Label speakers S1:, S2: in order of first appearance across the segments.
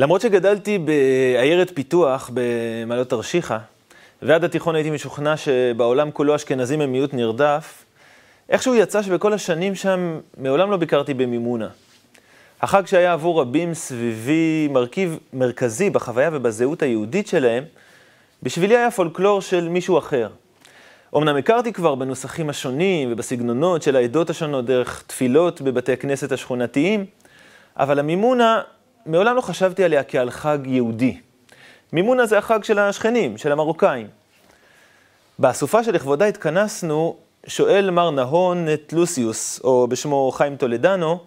S1: למרות שגדלתי בעיירת פיתוח במעלות תרשיחא, ועד התיכון הייתי משוכנע שבעולם כולו אשכנזים הם מיעוט נרדף, איכשהו יצא שבכל השנים שם מעולם לא ביקרתי במימונה. החג שהיה עבור רבים סביבי מרכיב מרכזי בחוויה ובזהות היהודית שלהם, בשבילי היה פולקלור של מישהו אחר. אמנם הכרתי כבר בנוסחים השונים ובסגנונות של העדות השונות דרך תפילות בבתי הכנסת השכונתיים, אבל המימונה מעולם לא חשבתי עליה כעל חג יהודי. מימונה זה החג של השכנים, של המרוקאים. באסופה שלכבודה התכנסנו, שואל מר נהון את לוסיוס, או בשמו חיים טולדנו,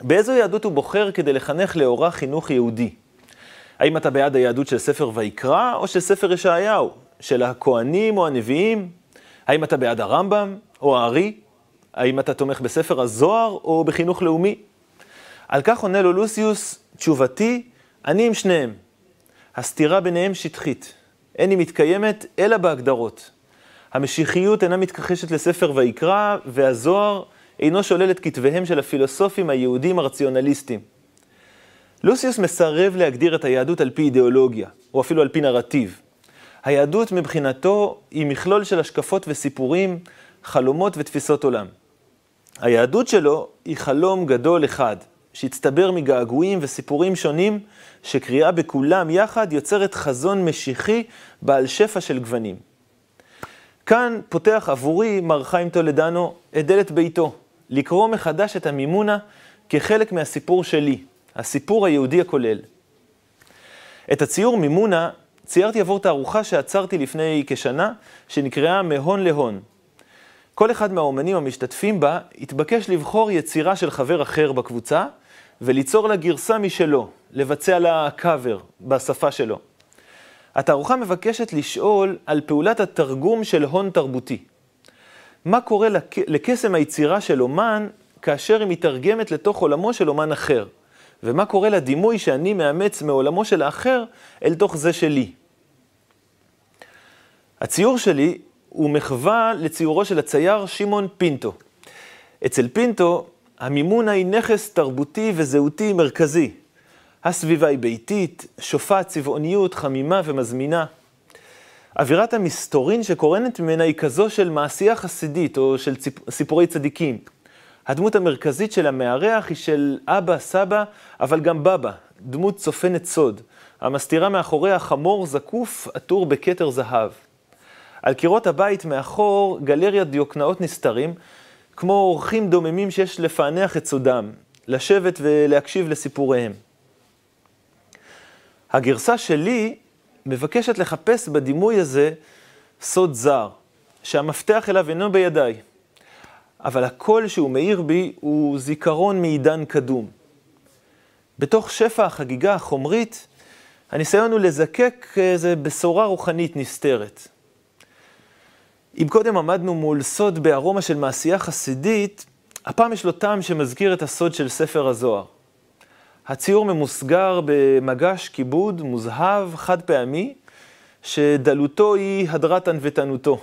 S1: באיזו יהדות הוא בוחר כדי לחנך לאורה חינוך יהודי? האם אתה בעד היהדות של ספר ויקרא, או של ספר ישעיהו? של הכוהנים או הנביאים? האם אתה בעד הרמב"ם, או הארי? האם אתה תומך בספר הזוהר, או בחינוך לאומי? על כך עונה לו לוסיוס, תשובתי, אני עם שניהם. הסתירה ביניהם שטחית. אין היא מתקיימת אלא בהגדרות. המשיחיות אינה מתכחשת לספר ויקרא, והזוהר אינו שולל את כתביהם של הפילוסופים היהודים הרציונליסטים. לוסיוס מסרב להגדיר את היהדות על פי אידיאולוגיה, או אפילו על פי נרטיב. היהדות מבחינתו היא מכלול של השקפות וסיפורים, חלומות ותפיסות עולם. היהדות שלו היא חלום גדול אחד, שהצטבר מגעגועים וסיפורים שונים, שקריאה בכולם יחד יוצרת חזון משיחי בעל שפע של גוונים. כאן פותח עבורי מר חיים טולדנו את דלת ביתו, לקרוא מחדש את המימונה כחלק מהסיפור שלי, הסיפור היהודי הכולל. את הציור מימונה ציירתי עבור תערוכה שעצרתי לפני כשנה, שנקראה מהון להון. כל אחד מהאומנים המשתתפים בה התבקש לבחור יצירה של חבר אחר בקבוצה, וליצור לה גרסה משלו, לבצע לה קאבר בשפה שלו. התערוכה מבקשת לשאול על פעולת התרגום של הון תרבותי. מה קורה לק... לקסם היצירה של אומן כאשר היא מתרגמת לתוך עולמו של אומן אחר? ומה קורה לדימוי שאני מאמץ מעולמו של האחר אל תוך זה שלי? הציור שלי הוא מחווה לציורו של הצייר שמעון פינטו. אצל פינטו המימונה היא נכס תרבותי וזהותי מרכזי. הסביבה היא ביתית, שופעת צבעוניות, חמימה ומזמינה. אווירת המסתורין שקורנת ממנה היא כזו של מעשייה חסידית או של סיפורי צדיקים. הדמות המרכזית של המארח היא של אבא, סבא, אבל גם בבא, דמות צופנת סוד, המסתירה מאחוריה חמור זקוף עטור בכתר זהב. על קירות הבית מאחור גלריית דיוקנאות נסתרים, כמו אורחים דוממים שיש לפענח את סודם, לשבת ולהקשיב לסיפוריהם. הגרסה שלי מבקשת לחפש בדימוי הזה סוד זר, שהמפתח אליו אינו בידיי, אבל הקול שהוא מאיר בי הוא זיכרון מעידן קדום. בתוך שפע החגיגה החומרית, הניסיון הוא לזקק איזו בשורה רוחנית נסתרת. אם קודם עמדנו מול סוד בארומה של מעשייה חסידית, הפעם יש לו טעם שמזכיר את הסוד של ספר הזוהר. הציור ממוסגר במגש כיבוד מוזהב חד פעמי, שדלותו היא הדרתן ענוותנותו.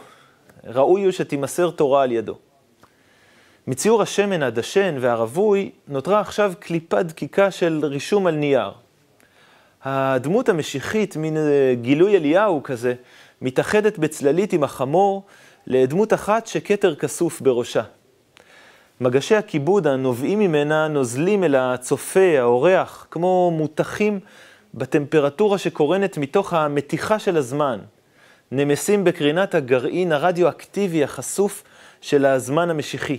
S1: ראוי הוא שתימסר תורה על ידו. מציור השמן הדשן והרווי נותרה עכשיו קליפה דקיקה של רישום על נייר. הדמות המשיחית, מין גילוי אליהו כזה, מתאחדת בצללית עם החמור לדמות אחת שכתר כסוף בראשה. מגשי הכיבוד הנובעים ממנה נוזלים אל הצופה, האורח, כמו מותחים בטמפרטורה שקורנת מתוך המתיחה של הזמן. נמסים בקרינת הגרעין הרדיואקטיבי החשוף של הזמן המשיחי.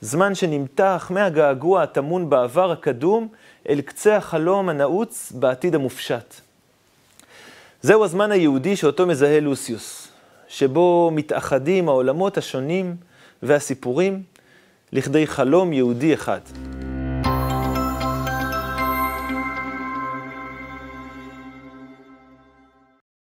S1: זמן שנמתח מהגעגוע הטמון בעבר הקדום אל קצה החלום הנעוץ בעתיד המופשט. זהו הזמן היהודי שאותו מזהה לוסיוס, שבו מתאחדים העולמות השונים והסיפורים לכדי חלום יהודי אחד.